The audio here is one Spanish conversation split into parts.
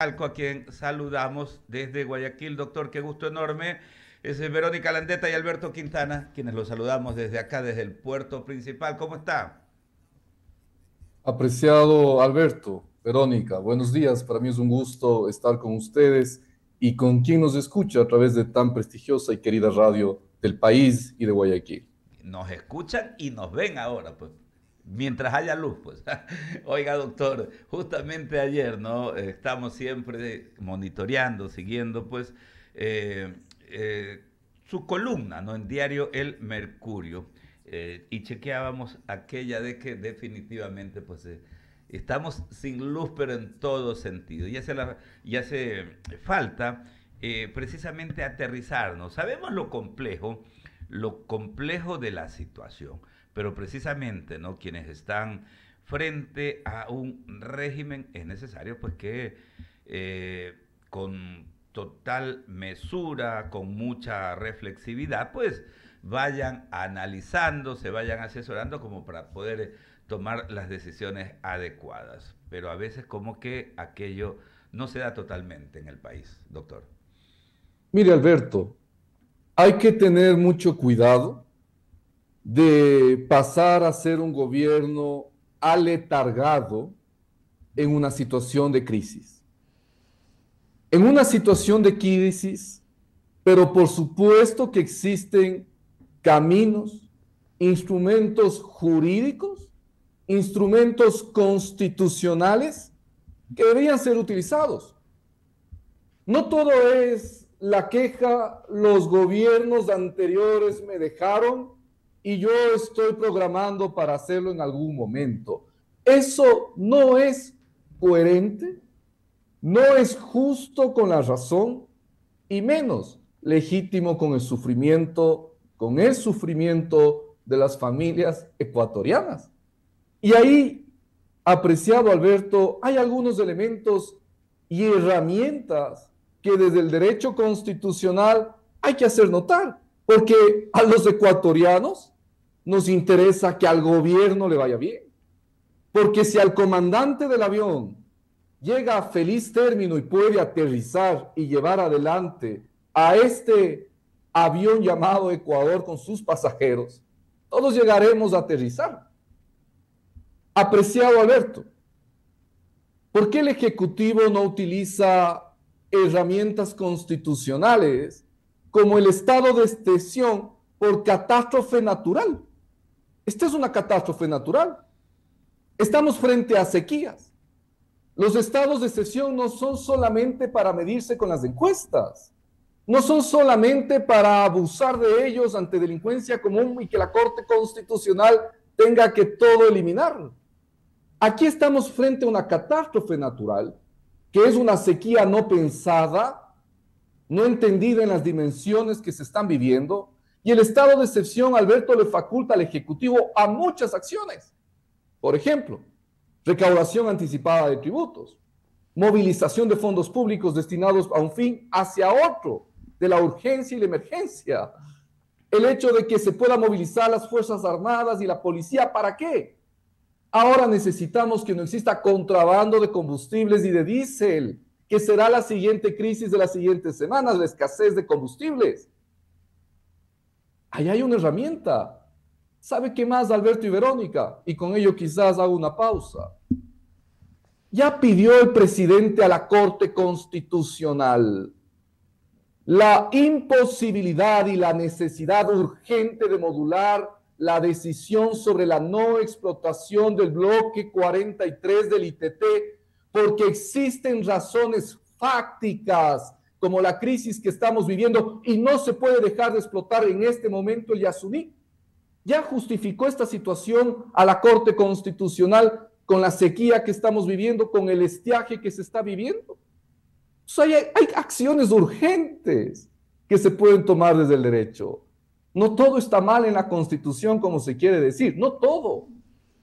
Alco a quien saludamos desde Guayaquil. Doctor, qué gusto enorme. Es eh, Verónica Landeta y Alberto Quintana, quienes los saludamos desde acá, desde el puerto principal. ¿Cómo está? Apreciado Alberto, Verónica, buenos días. Para mí es un gusto estar con ustedes y con quien nos escucha a través de tan prestigiosa y querida radio del país y de Guayaquil. Nos escuchan y nos ven ahora, pues mientras haya luz, pues. Oiga, doctor, justamente ayer, ¿no? Estamos siempre monitoreando, siguiendo, pues, eh, eh, su columna, ¿no? En diario El Mercurio. Eh, y chequeábamos aquella de que definitivamente, pues, estamos sin luz, pero en todo sentido. Y hace, la, y hace falta precisamente aterrizarnos. Sabemos lo complejo, lo complejo de la situación pero precisamente ¿no? quienes están frente a un régimen es necesario pues que eh, con total mesura, con mucha reflexividad, pues vayan analizando, se vayan asesorando como para poder tomar las decisiones adecuadas. Pero a veces como que aquello no se da totalmente en el país, doctor. Mire, Alberto, hay que tener mucho cuidado de pasar a ser un gobierno aletargado en una situación de crisis. En una situación de crisis, pero por supuesto que existen caminos, instrumentos jurídicos, instrumentos constitucionales que deberían ser utilizados. No todo es la queja, los gobiernos anteriores me dejaron y yo estoy programando para hacerlo en algún momento. Eso no es coherente, no es justo con la razón y menos legítimo con el sufrimiento, con el sufrimiento de las familias ecuatorianas. Y ahí, apreciado Alberto, hay algunos elementos y herramientas que desde el derecho constitucional hay que hacer notar, porque a los ecuatorianos nos interesa que al gobierno le vaya bien. Porque si al comandante del avión llega a feliz término y puede aterrizar y llevar adelante a este avión llamado Ecuador con sus pasajeros, todos llegaremos a aterrizar. Apreciado Alberto, ¿por qué el Ejecutivo no utiliza herramientas constitucionales como el estado de extensión por catástrofe natural? Esta es una catástrofe natural. Estamos frente a sequías. Los estados de excepción no son solamente para medirse con las encuestas, no son solamente para abusar de ellos ante delincuencia común y que la Corte Constitucional tenga que todo eliminar. Aquí estamos frente a una catástrofe natural, que es una sequía no pensada, no entendida en las dimensiones que se están viviendo, y el estado de excepción, Alberto, le faculta al Ejecutivo a muchas acciones. Por ejemplo, recaudación anticipada de tributos, movilización de fondos públicos destinados a un fin hacia otro, de la urgencia y la emergencia. El hecho de que se pueda movilizar las Fuerzas Armadas y la policía, ¿para qué? Ahora necesitamos que no exista contrabando de combustibles y de diésel, que será la siguiente crisis de las siguientes semanas, la escasez de combustibles. Ahí hay una herramienta. ¿Sabe qué más, Alberto y Verónica? Y con ello quizás hago una pausa. Ya pidió el presidente a la Corte Constitucional la imposibilidad y la necesidad urgente de modular la decisión sobre la no explotación del bloque 43 del ITT porque existen razones fácticas como la crisis que estamos viviendo y no se puede dejar de explotar en este momento el Yasuní. Ya justificó esta situación a la Corte Constitucional con la sequía que estamos viviendo, con el estiaje que se está viviendo. hay, acciones urgentes que se pueden tomar desde el derecho. No todo está mal en la Constitución, como se quiere decir, no todo.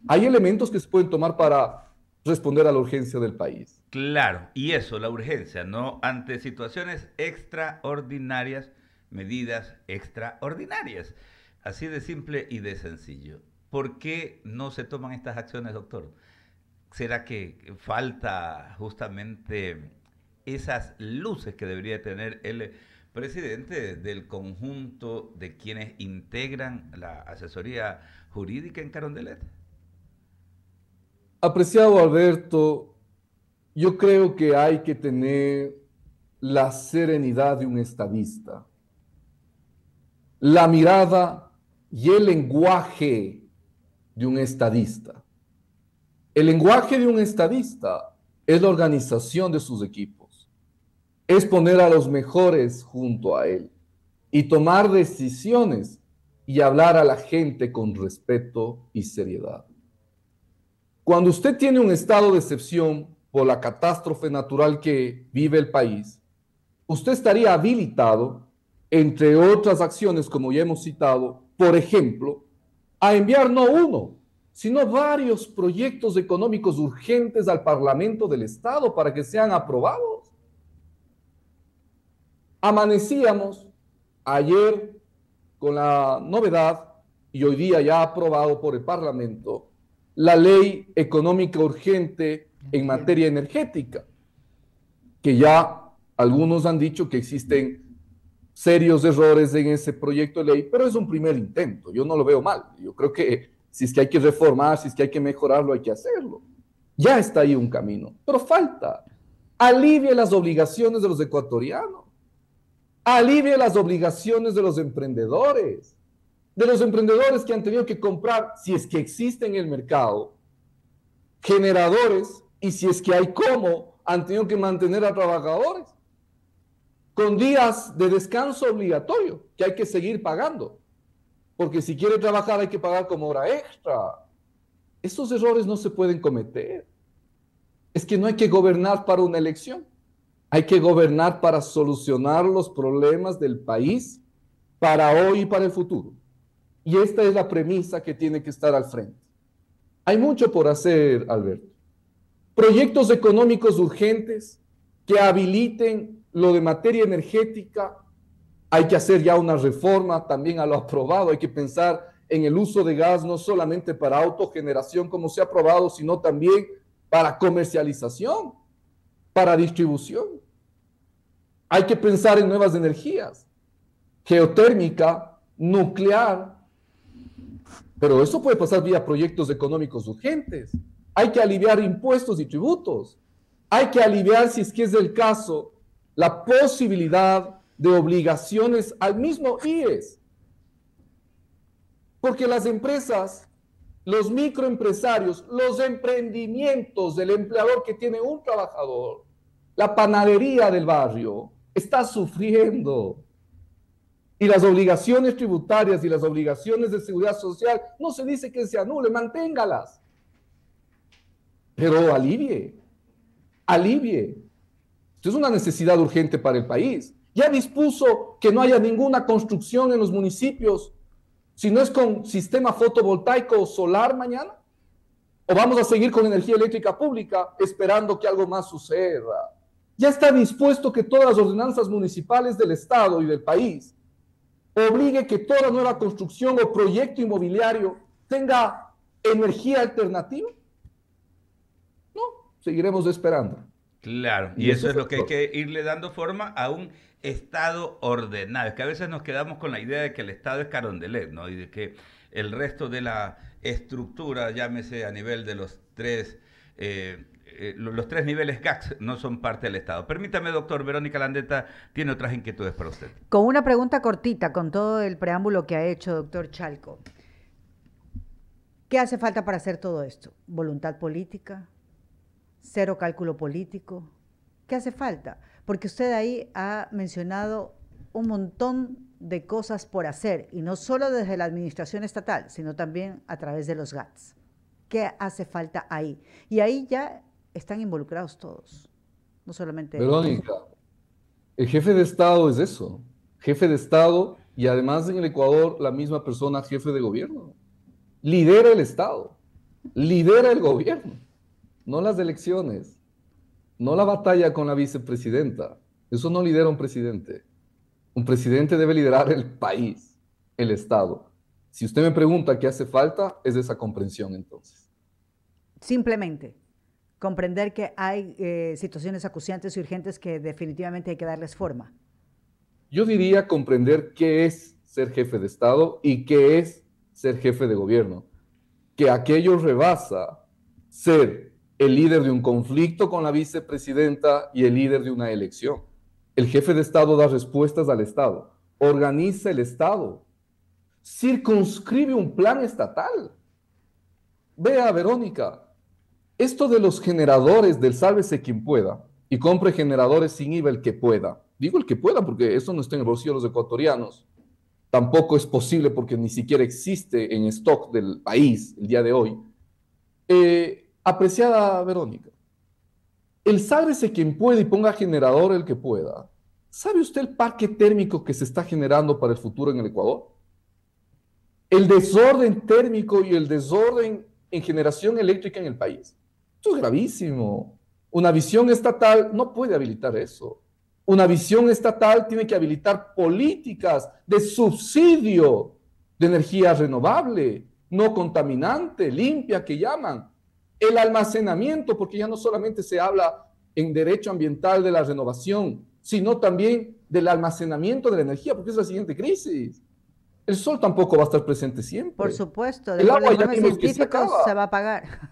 Hay elementos que se pueden tomar para responder a la urgencia del país. Claro, y eso, la urgencia, ¿no? Ante situaciones extraordinarias, medidas extraordinarias. Así de simple y de sencillo. ¿Por qué no se toman estas acciones, doctor? ¿Será que falta justamente esas luces que debería tener el presidente del conjunto de quienes integran la asesoría jurídica en Carondelet? Apreciado Alberto, yo creo que hay que tener la serenidad de un estadista, la mirada y el lenguaje de un estadista. El lenguaje de un estadista es la organización de sus equipos, es poner a los mejores junto a él y tomar decisiones y hablar a la gente con respeto y seriedad. Cuando usted tiene un estado de excepción por la catástrofe natural que vive el país, usted estaría habilitado, entre otras acciones como ya hemos citado, por ejemplo, a enviar no uno, sino varios proyectos económicos urgentes al Parlamento del Estado para que sean aprobados. Amanecíamos ayer con la novedad, y hoy día ya aprobado por el Parlamento, la ley económica urgente en materia energética, que ya algunos han dicho que existen serios errores en ese proyecto de ley, pero es un primer intento, yo no lo veo mal, yo creo que si es que hay que reformar, si es que hay que mejorarlo, hay que hacerlo. Ya está ahí un camino, pero falta. Alivie las obligaciones de los ecuatorianos, alivie las obligaciones de los emprendedores, de los emprendedores que han tenido que comprar, si es que existe en el mercado, generadores y si es que hay cómo, han tenido que mantener a trabajadores con días de descanso obligatorio que hay que seguir pagando. Porque si quiere trabajar hay que pagar como hora extra. Esos errores no se pueden cometer. Es que no hay que gobernar para una elección. Hay que gobernar para solucionar los problemas del país para hoy y para el futuro. Y esta es la premisa que tiene que estar al frente. Hay mucho por hacer, Alberto. Proyectos económicos urgentes que habiliten lo de materia energética. Hay que hacer ya una reforma también a lo aprobado. Hay que pensar en el uso de gas no solamente para autogeneración como se ha aprobado, sino también para comercialización, para distribución. Hay que pensar en nuevas energías, geotérmica, nuclear, pero eso puede pasar vía proyectos económicos urgentes. Hay que aliviar impuestos y tributos. Hay que aliviar, si es que es el caso, la posibilidad de obligaciones al mismo IES. Porque las empresas, los microempresarios, los emprendimientos del empleador que tiene un trabajador, la panadería del barrio, está sufriendo y las obligaciones tributarias y las obligaciones de seguridad social, no se dice que se anule, manténgalas. Pero alivie, alivie. Esto es una necesidad urgente para el país. Ya dispuso que no haya ninguna construcción en los municipios, si no es con sistema fotovoltaico solar mañana. ¿O vamos a seguir con energía eléctrica pública esperando que algo más suceda? Ya está dispuesto que todas las ordenanzas municipales del Estado y del país obligue que toda nueva construcción o proyecto inmobiliario tenga energía alternativa? No, seguiremos esperando. Claro, y, eso, es lo que hay que irle dando forma a un Estado ordenado. Es que a veces nos quedamos con la idea de que el Estado es carondelet, ¿no? Y de que el resto de la estructura, llámese a nivel de los tres eh, eh, los tres niveles GACS no son parte del Estado. Permítame, doctor, Verónica Landeta tiene otras inquietudes para usted. Con una pregunta cortita, con todo el preámbulo que ha hecho, doctor Chalco. ¿Qué hace falta para hacer todo esto? ¿Voluntad política? ¿Cero cálculo político? ¿Qué hace falta? Porque usted ahí ha mencionado un montón de cosas por hacer, y no solo desde la administración estatal, sino también a través de los GATS. ¿Qué hace falta ahí? Y ahí ya están involucrados todos, no solamente... Verónica, el jefe de Estado es eso, jefe de Estado y además en el Ecuador la misma persona jefe de gobierno. Lidera el Estado, lidera el gobierno, no las elecciones, no la batalla con la vicepresidenta. Eso no lidera un presidente. Un presidente debe liderar el país, el Estado. Si usted me pregunta qué hace falta, es esa comprensión entonces. Simplemente comprender que hay eh, situaciones acuciantes y urgentes que definitivamente hay que darles forma? Yo diría comprender qué es ser jefe de Estado y qué es ser jefe de gobierno. Que aquello rebasa ser el líder de un conflicto con la vicepresidenta y el líder de una elección. El jefe de Estado da respuestas al Estado, organiza el Estado, circunscribe un plan estatal. Vea a Verónica, esto de los generadores del sálvese quien pueda y compre generadores sin IVA el que pueda, digo el que pueda porque eso no está en el bolsillo de los ecuatorianos, tampoco es posible porque ni siquiera existe en stock del país el día de hoy. Eh, apreciada Verónica, el sálvese quien pueda y ponga generador el que pueda. ¿Sabe usted el parque térmico que se está generando para el futuro en el Ecuador? El desorden térmico y el desorden en generación eléctrica en el país. Esto es gravísimo. Una visión estatal no puede habilitar eso. Una visión estatal tiene que habilitar políticas de subsidio de energía renovable, no contaminante, limpia, que llaman. El almacenamiento, porque ya no solamente se habla en derecho ambiental de la renovación, sino también del almacenamiento de la energía, porque es la siguiente crisis. El sol tampoco va a estar presente siempre. Por supuesto, de el agua ya que se, se va a pagar.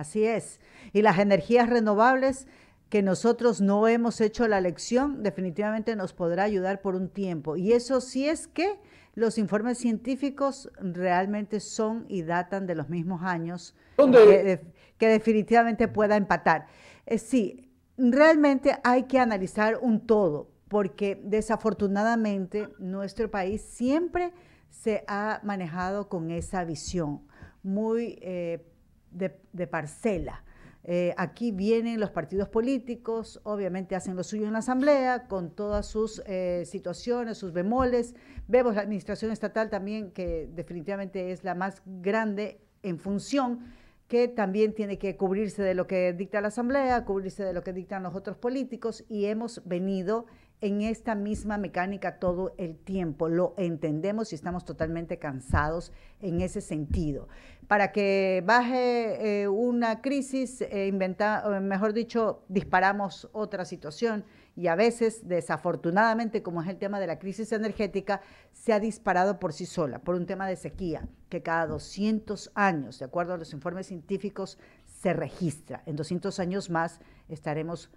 Así es. Y las energías renovables que nosotros no hemos hecho la lección definitivamente nos podrá ayudar por un tiempo. Y eso sí es que los informes científicos realmente son y datan de los mismos años que, definitivamente pueda empatar. Eh, sí, realmente hay que analizar un todo, porque desafortunadamente nuestro país siempre se ha manejado con esa visión muy eh, de, parcela. Eh, aquí vienen los partidos políticos, obviamente hacen lo suyo en la Asamblea, con todas sus eh, situaciones, sus bemoles. Vemos la administración estatal también, que definitivamente es la más grande en función, que también tiene que cubrirse de lo que dicta la Asamblea, cubrirse de lo que dictan los otros políticos, y hemos venido en esta misma mecánica todo el tiempo. Lo entendemos y estamos totalmente cansados en ese sentido. Para que baje eh, una crisis, eh, inventa, mejor dicho, disparamos otra situación y a veces, desafortunadamente, como es el tema de la crisis energética, se ha disparado por sí sola, por un tema de sequía, que cada 200 años, de acuerdo a los informes científicos, se registra. En 200 años más estaremos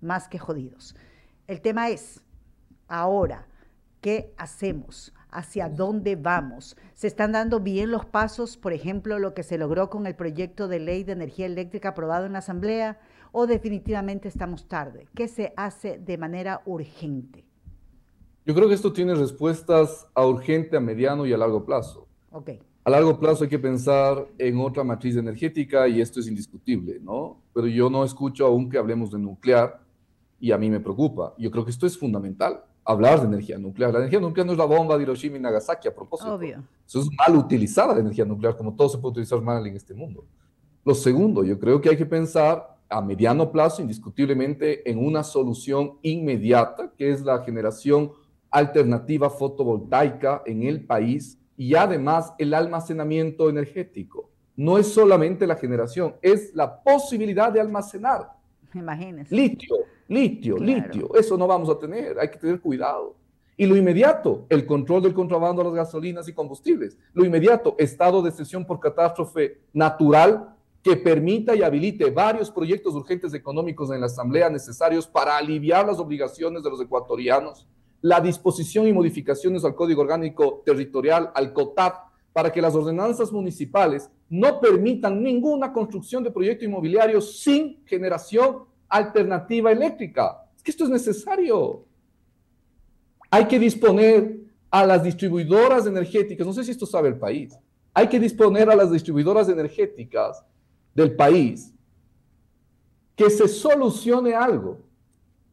más que jodidos. El tema es, ahora, ¿qué hacemos? hacia dónde vamos. Se están dando bien los pasos, por ejemplo, lo que se logró con el proyecto de ley de energía eléctrica aprobado en la Asamblea, o definitivamente estamos tarde. ¿Qué se hace de manera urgente? Yo creo que esto tiene respuestas a urgente, a mediano y a largo plazo. A largo plazo hay que pensar en otra matriz energética y esto es indiscutible, ¿no? Pero yo no escucho aún que hablemos de nuclear y a mí me preocupa. Yo creo que esto es fundamental, hablar de energía nuclear. La energía nuclear no es la bomba de Hiroshima y Nagasaki, a propósito. Eso es mal utilizada la energía nuclear, como todo se puede utilizar mal en este mundo. Lo segundo, yo creo que hay que pensar a mediano plazo, indiscutiblemente, en una solución inmediata, que es la generación alternativa fotovoltaica en el país y además el almacenamiento energético. No es solamente la generación, es la posibilidad de almacenar. Imagínese. Litio, litio, litio, eso no vamos a tener, hay que tener cuidado. Y lo inmediato, el control del contrabando de las gasolinas y combustibles. Lo inmediato, estado de excepción por catástrofe natural que permita y habilite varios proyectos urgentes económicos en la Asamblea necesarios para aliviar las obligaciones de los ecuatorianos. La disposición y modificaciones al Código Orgánico Territorial, al COTAP, para que las ordenanzas municipales no permitan ninguna construcción de proyecto inmobiliario sin generación alternativa eléctrica. Es que esto es necesario. Hay que disponer a las distribuidoras energéticas, no sé si esto sabe el país, hay que disponer a las distribuidoras energéticas del país que se solucione algo.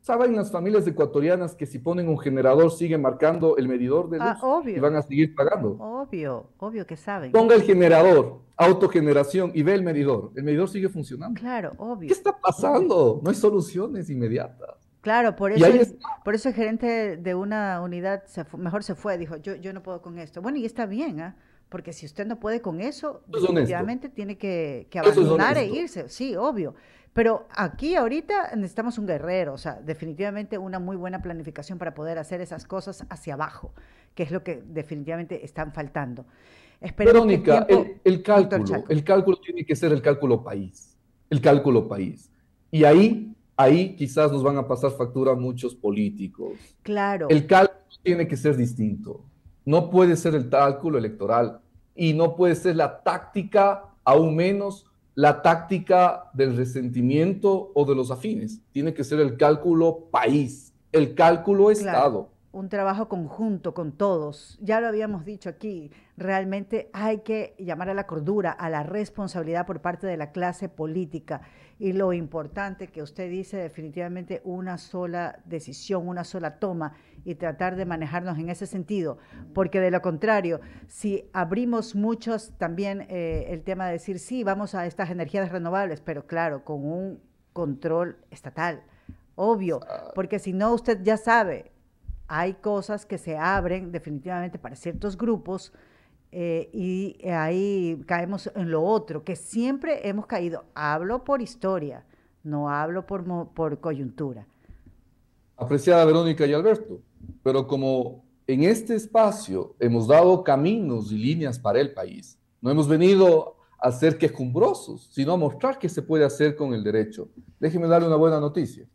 Saben las familias ecuatorianas que si ponen un generador siguen marcando el medidor de ah, luz ah, obvio. y van a seguir pagando. Obvio, obvio que saben. Ponga el generador, autogeneración y ve el medidor. El medidor sigue funcionando. Claro, obvio. ¿Qué está pasando? No hay soluciones inmediatas. Claro, por eso, el, por eso el gerente de una unidad mejor se fue, dijo, yo, yo no puedo con esto. Bueno, y está bien, ¿ah? Porque si usted no puede con eso, obviamente tiene que, abandonar e irse. Sí, obvio. Pero aquí ahorita necesitamos un guerrero, o sea, definitivamente una muy buena planificación para poder hacer esas cosas hacia abajo, que es lo que definitivamente están faltando. Espero Verónica, el, el, cálculo, el cálculo tiene que ser el cálculo país, el cálculo país. Y ahí, ahí quizás nos van a pasar factura muchos políticos. Claro. El cálculo tiene que ser distinto. No puede ser el cálculo electoral y no puede ser la táctica, aún menos la táctica del resentimiento o de los afines. Tiene que ser el cálculo país, el cálculo Estado. Un trabajo conjunto con todos. Ya lo habíamos dicho aquí, realmente hay que llamar a la cordura, a la responsabilidad por parte de la clase política y lo importante que usted dice, definitivamente una sola decisión, una sola toma y tratar de manejarnos en ese sentido, porque de lo contrario, si abrimos muchos también eh, el tema de decir, sí, vamos a estas energías renovables, pero claro, con un control estatal, obvio, ah. porque si no, usted ya sabe, hay cosas que se abren definitivamente para ciertos grupos eh, y eh, ahí caemos en lo otro, que siempre hemos caído. Hablo por historia, no hablo por, por coyuntura. Apreciada Verónica y Alberto, pero como en este espacio hemos dado caminos y líneas para el país, no hemos venido a ser quejumbrosos, sino a mostrar qué se puede hacer con el derecho. Déjeme darle una buena noticia.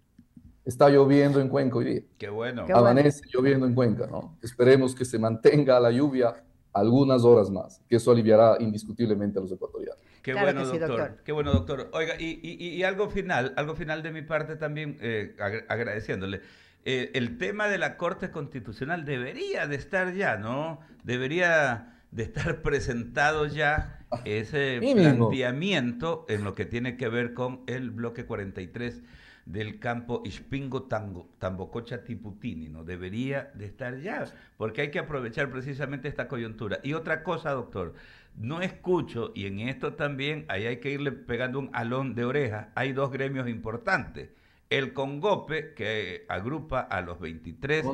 Está lloviendo en Cuenca hoy día. Qué bueno. Amanece lloviendo en Cuenca, ¿no? Esperemos que se mantenga la lluvia algunas horas más, que eso aliviará indiscutiblemente a los ecuatorianos. Qué bueno, doctor. Qué bueno, doctor. Oiga, y, algo final, algo final de mi parte también, eh, agradeciéndole. Eh, el tema de la Corte Constitucional debería de estar ya, ¿no? Debería de estar presentado ya ah, ese planteamiento en lo que tiene que ver con el bloque 43 del campo Ispingo Tango, Tambococha Tiputini, ¿no? Debería de estar ya, porque hay que aprovechar precisamente esta coyuntura. Y otra cosa, doctor, no escucho, y en esto también ahí hay que irle pegando un alón de oreja, hay dos gremios importantes. El Congope, que agrupa a los 23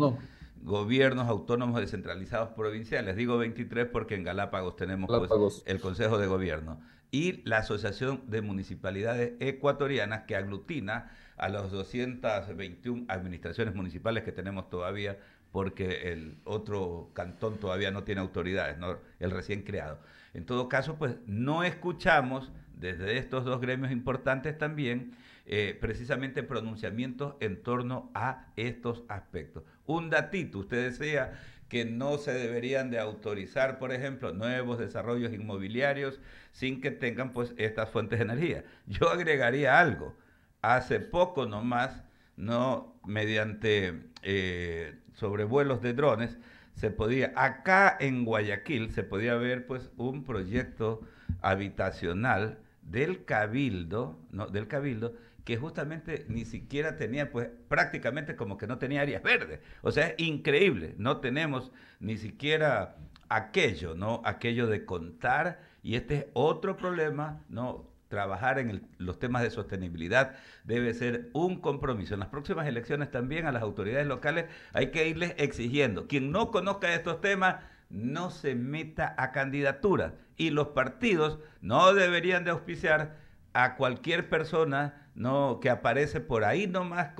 gobiernos autónomos descentralizados provinciales. Digo 23 porque en Galápagos tenemos pues, el Consejo de Gobierno. Y la Asociación de Municipalidades Ecuatorianas que aglutina a las 221 administraciones municipales que tenemos todavía porque el otro cantón todavía no tiene autoridades, ¿no? el recién creado. En todo caso, pues no escuchamos desde estos dos gremios importantes también eh, precisamente pronunciamientos en torno a estos aspectos. Un datito, usted decía que no se deberían de autorizar, por ejemplo, nuevos desarrollos inmobiliarios sin que tengan pues estas fuentes de energía. Yo agregaría algo. Hace poco nomás, no mediante eh, sobrevuelos de drones, se podía, acá en Guayaquil se podía ver pues un proyecto habitacional del cabildo, no, del cabildo, que justamente ni siquiera tenía, pues prácticamente como que no tenía áreas verdes. O sea, es increíble, no tenemos ni siquiera aquello, ¿no? Aquello de contar, y este es otro problema, ¿no? Trabajar en los temas de sostenibilidad debe ser un compromiso. En las próximas elecciones también a las autoridades locales hay que irles exigiendo. Quien no conozca estos temas, no se meta a candidaturas. Y los partidos no deberían de auspiciar a cualquier persona no, que aparece por ahí nomás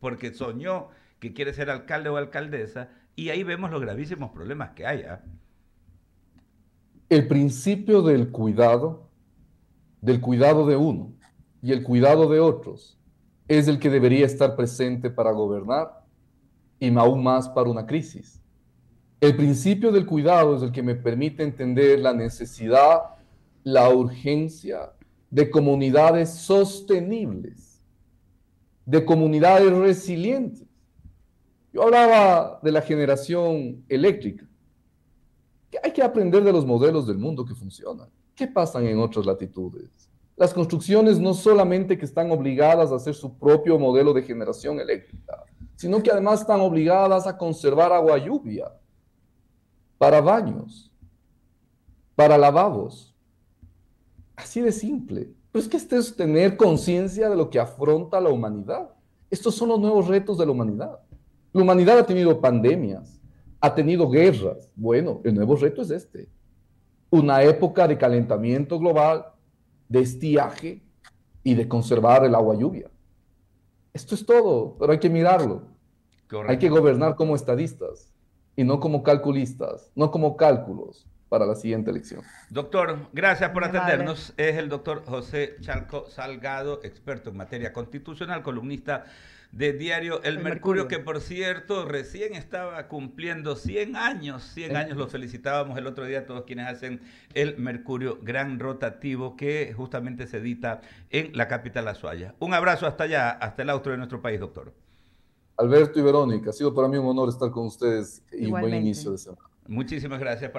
porque soñó que quiere ser alcalde o alcaldesa, y ahí vemos los gravísimos problemas que haya ¿ah? El principio del cuidado, del cuidado de uno y el cuidado de otros, es el que debería estar presente para gobernar y aún más para una crisis. El principio del cuidado es el que me permite entender la necesidad, la urgencia de comunidades sostenibles, de comunidades resilientes. Yo hablaba de la generación eléctrica. hay que aprender de los modelos del mundo que funcionan. ¿Qué pasan en otras latitudes? Las construcciones no solamente que están obligadas a hacer su propio modelo de generación eléctrica, sino que además están obligadas a conservar agua lluvia para baños, para lavabos, Así de simple. Pero es que este es tener conciencia de lo que afronta la humanidad. Estos son los nuevos retos de la humanidad. La humanidad ha tenido pandemias, ha tenido guerras. Bueno, el nuevo reto es este. Una época de calentamiento global, de estiaje y de conservar el agua lluvia. Esto es todo, pero hay que mirarlo. Hay que gobernar como estadistas y no como calculistas, no como cálculos, para la siguiente elección. Doctor, gracias por atendernos. Es el doctor José Chalco Salgado, experto en materia constitucional, columnista de diario El, Mercurio, que por cierto recién estaba cumpliendo 100 años, 100 años, lo felicitábamos el otro día a todos quienes hacen El Mercurio, gran rotativo que justamente se edita en la capital Azuaya. Un abrazo hasta allá, hasta el austro de nuestro país, doctor. Alberto y Verónica, ha sido para mí un honor estar con ustedes y un buen inicio de semana. Muchísimas gracias.